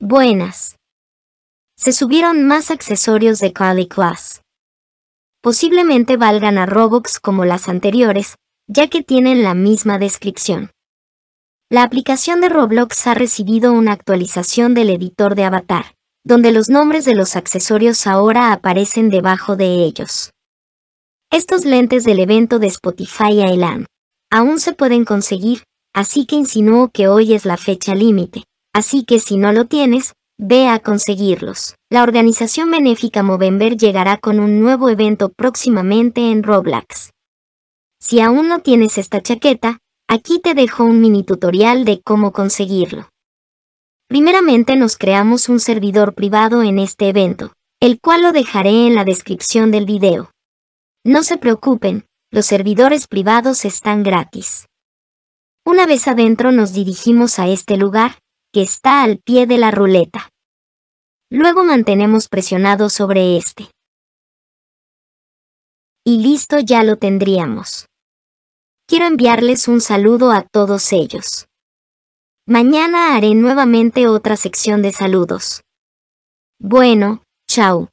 Buenas. Se subieron más accesorios de Carly Class. Posiblemente valgan a Roblox como las anteriores, ya que tienen la misma descripción. La aplicación de Roblox ha recibido una actualización del editor de avatar, donde los nombres de los accesorios ahora aparecen debajo de ellos. Estos lentes del evento de Spotify Island aún se pueden conseguir, así que insinúo que hoy es la fecha límite, Así que si no lo tienes, ve a conseguirlos. La organización benéfica Movember llegará con un nuevo evento próximamente en Roblox. Si aún no tienes esta chaqueta, aquí te dejo un mini tutorial de cómo conseguirlo. Primeramente nos creamos un servidor privado en este evento, el cual lo dejaré en la descripción del video. No se preocupen, los servidores privados están gratis. Una vez adentro nos dirigimos a este lugar, está al pie de la ruleta. Luego mantenemos presionado sobre este. Y listo ya lo tendríamos. Quiero enviarles un saludo a todos ellos. Mañana haré nuevamente otra sección de saludos. Bueno, chao.